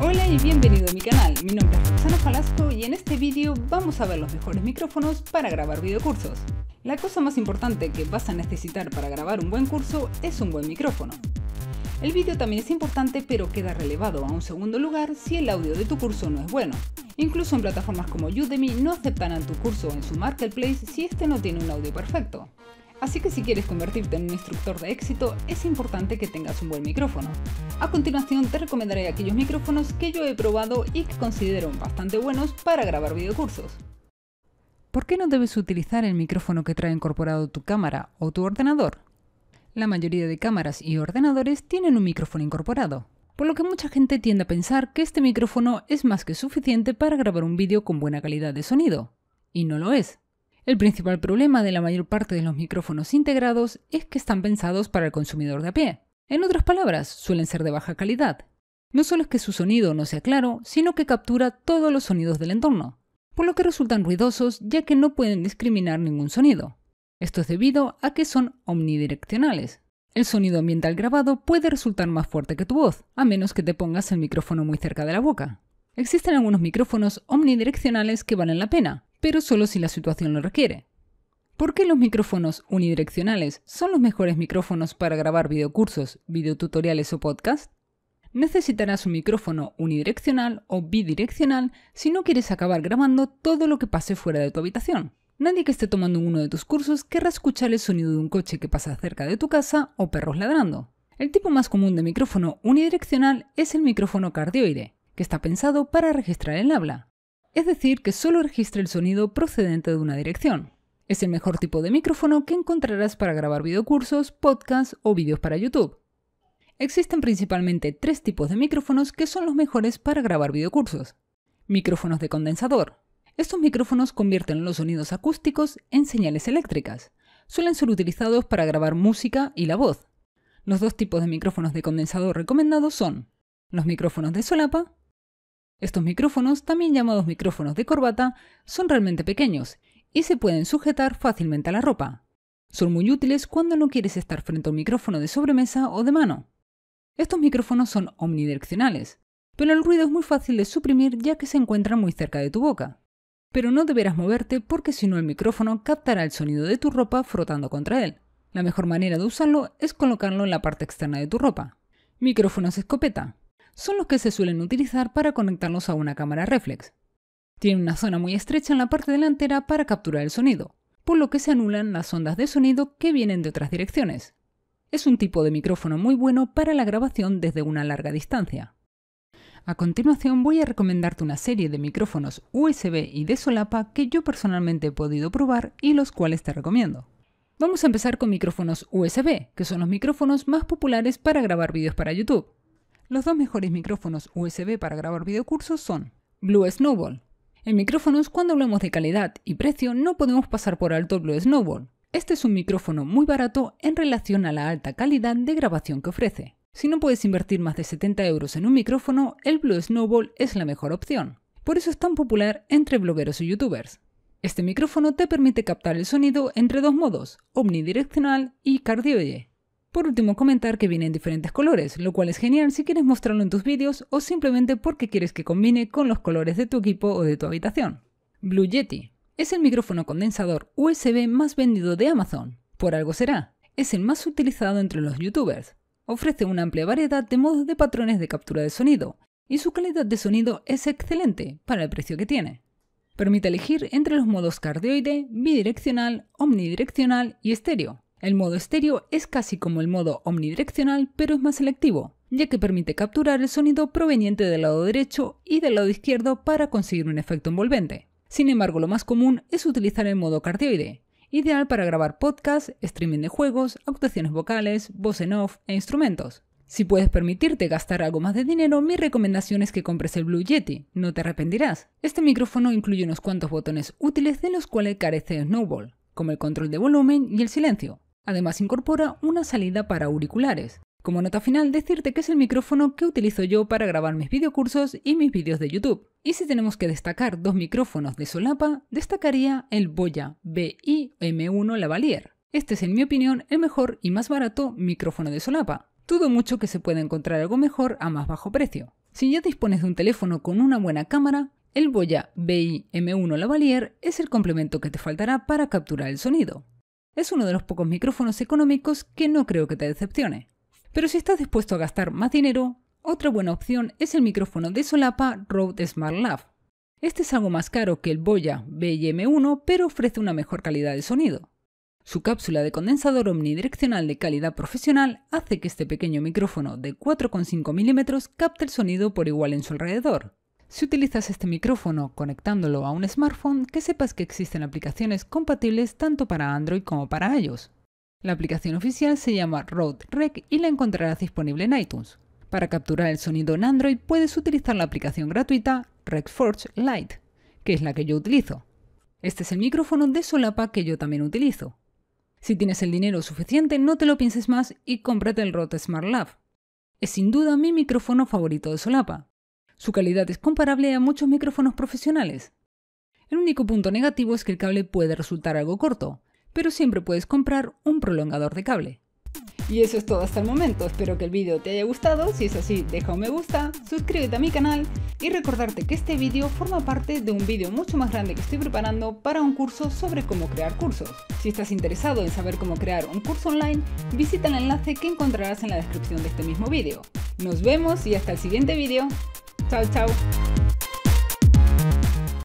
Hola y bienvenido a mi canal, mi nombre es Roxana Falasco y en este vídeo vamos a ver los mejores micrófonos para grabar videocursos. La cosa más importante que vas a necesitar para grabar un buen curso es un buen micrófono. El vídeo también es importante pero queda relevado a un segundo lugar si el audio de tu curso no es bueno. Incluso en plataformas como Udemy no aceptarán tu curso en su marketplace si este no tiene un audio perfecto. Así que si quieres convertirte en un instructor de éxito, es importante que tengas un buen micrófono. A continuación te recomendaré aquellos micrófonos que yo he probado y que considero bastante buenos para grabar videocursos. ¿Por qué no debes utilizar el micrófono que trae incorporado tu cámara o tu ordenador? La mayoría de cámaras y ordenadores tienen un micrófono incorporado, por lo que mucha gente tiende a pensar que este micrófono es más que suficiente para grabar un vídeo con buena calidad de sonido. Y no lo es. El principal problema de la mayor parte de los micrófonos integrados es que están pensados para el consumidor de a pie. En otras palabras, suelen ser de baja calidad. No solo es que su sonido no sea claro, sino que captura todos los sonidos del entorno, por lo que resultan ruidosos ya que no pueden discriminar ningún sonido. Esto es debido a que son omnidireccionales. El sonido ambiental grabado puede resultar más fuerte que tu voz, a menos que te pongas el micrófono muy cerca de la boca. Existen algunos micrófonos omnidireccionales que valen la pena, pero solo si la situación lo requiere. ¿Por qué los micrófonos unidireccionales son los mejores micrófonos para grabar videocursos, videotutoriales o podcasts? Necesitarás un micrófono unidireccional o bidireccional si no quieres acabar grabando todo lo que pase fuera de tu habitación. Nadie que esté tomando uno de tus cursos querrá escuchar el sonido de un coche que pasa cerca de tu casa o perros ladrando. El tipo más común de micrófono unidireccional es el micrófono cardioide, que está pensado para registrar el habla es decir, que solo registre el sonido procedente de una dirección. Es el mejor tipo de micrófono que encontrarás para grabar videocursos, podcasts o vídeos para YouTube. Existen principalmente tres tipos de micrófonos que son los mejores para grabar videocursos. Micrófonos de condensador. Estos micrófonos convierten los sonidos acústicos en señales eléctricas. Suelen ser utilizados para grabar música y la voz. Los dos tipos de micrófonos de condensador recomendados son los micrófonos de solapa estos micrófonos, también llamados micrófonos de corbata, son realmente pequeños y se pueden sujetar fácilmente a la ropa. Son muy útiles cuando no quieres estar frente a un micrófono de sobremesa o de mano. Estos micrófonos son omnidireccionales, pero el ruido es muy fácil de suprimir ya que se encuentran muy cerca de tu boca. Pero no deberás moverte porque si no el micrófono captará el sonido de tu ropa frotando contra él. La mejor manera de usarlo es colocarlo en la parte externa de tu ropa. Micrófonos escopeta son los que se suelen utilizar para conectarlos a una cámara reflex. Tiene una zona muy estrecha en la parte delantera para capturar el sonido, por lo que se anulan las ondas de sonido que vienen de otras direcciones. Es un tipo de micrófono muy bueno para la grabación desde una larga distancia. A continuación voy a recomendarte una serie de micrófonos USB y de solapa que yo personalmente he podido probar y los cuales te recomiendo. Vamos a empezar con micrófonos USB, que son los micrófonos más populares para grabar vídeos para YouTube. Los dos mejores micrófonos USB para grabar videocursos son Blue Snowball. En micrófonos, cuando hablamos de calidad y precio, no podemos pasar por alto Blue Snowball. Este es un micrófono muy barato en relación a la alta calidad de grabación que ofrece. Si no puedes invertir más de 70 euros en un micrófono, el Blue Snowball es la mejor opción. Por eso es tan popular entre blogueros y youtubers. Este micrófono te permite captar el sonido entre dos modos, omnidireccional y cardioide. Por último, comentar que viene en diferentes colores, lo cual es genial si quieres mostrarlo en tus vídeos o simplemente porque quieres que combine con los colores de tu equipo o de tu habitación. Blue Yeti. Es el micrófono condensador USB más vendido de Amazon. Por algo será. Es el más utilizado entre los youtubers. Ofrece una amplia variedad de modos de patrones de captura de sonido, y su calidad de sonido es excelente para el precio que tiene. Permite elegir entre los modos cardioide, bidireccional, omnidireccional y estéreo, el modo estéreo es casi como el modo omnidireccional, pero es más selectivo, ya que permite capturar el sonido proveniente del lado derecho y del lado izquierdo para conseguir un efecto envolvente. Sin embargo, lo más común es utilizar el modo cardioide, ideal para grabar podcasts, streaming de juegos, actuaciones vocales, voz en off e instrumentos. Si puedes permitirte gastar algo más de dinero, mi recomendación es que compres el Blue Yeti, no te arrepentirás. Este micrófono incluye unos cuantos botones útiles de los cuales carece Snowball, como el control de volumen y el silencio. Además incorpora una salida para auriculares. Como nota final, decirte que es el micrófono que utilizo yo para grabar mis videocursos y mis vídeos de YouTube. Y si tenemos que destacar dos micrófonos de solapa, destacaría el Boya BI-M1 Lavalier. Este es en mi opinión el mejor y más barato micrófono de solapa. Dudo mucho que se pueda encontrar algo mejor a más bajo precio. Si ya dispones de un teléfono con una buena cámara, el Boya bim 1 Lavalier es el complemento que te faltará para capturar el sonido. Es uno de los pocos micrófonos económicos que no creo que te decepcione. Pero si estás dispuesto a gastar más dinero, otra buena opción es el micrófono de solapa Rode Smart Este es algo más caro que el Boya BM1, pero ofrece una mejor calidad de sonido. Su cápsula de condensador omnidireccional de calidad profesional hace que este pequeño micrófono de 4,5 mm capte el sonido por igual en su alrededor. Si utilizas este micrófono conectándolo a un smartphone, que sepas que existen aplicaciones compatibles tanto para Android como para iOS. La aplicación oficial se llama Rode Rec y la encontrarás disponible en iTunes. Para capturar el sonido en Android puedes utilizar la aplicación gratuita RecForge Lite, que es la que yo utilizo. Este es el micrófono de solapa que yo también utilizo. Si tienes el dinero suficiente, no te lo pienses más y cómprate el Rode Smart Es sin duda mi micrófono favorito de solapa, su calidad es comparable a muchos micrófonos profesionales. El único punto negativo es que el cable puede resultar algo corto, pero siempre puedes comprar un prolongador de cable. Y eso es todo hasta el momento, espero que el vídeo te haya gustado, si es así deja un me gusta, suscríbete a mi canal y recordarte que este vídeo forma parte de un vídeo mucho más grande que estoy preparando para un curso sobre cómo crear cursos. Si estás interesado en saber cómo crear un curso online, visita el enlace que encontrarás en la descripción de este mismo vídeo. Nos vemos y hasta el siguiente vídeo. Chao, chao.